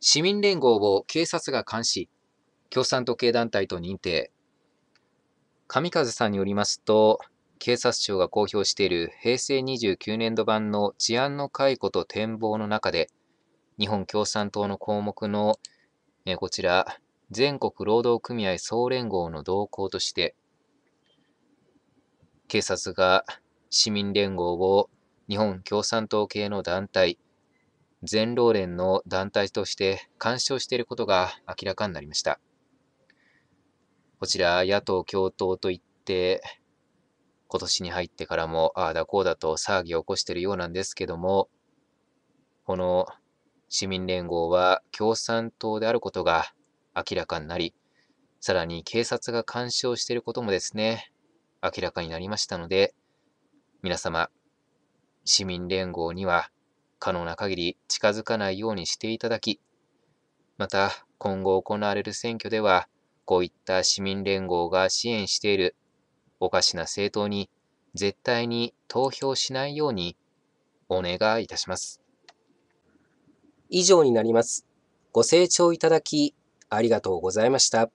市民連合を警察が監視、共産党系団体と認定。上和さんによりますと、警察庁が公表している平成29年度版の治安の解雇と展望の中で、日本共産党の項目の、えこちら、全国労働組合総連合の動向として、警察が市民連合を日本共産党系の団体、全労連の団体として干渉していることが明らかになりました。こちら、野党共闘といって、今年に入ってからも、ああだこうだと騒ぎを起こしているようなんですけども、この市民連合は共産党であることが明らかになり、さらに警察が干渉していることもですね、明らかになりましたので、皆様、市民連合には可能な限り近づかないようにしていただき、また今後行われる選挙では、こういった市民連合が支援しているおかしな政党に絶対に投票しないようにお願いいたします。以上になります。ご清聴いただきありがとうございました。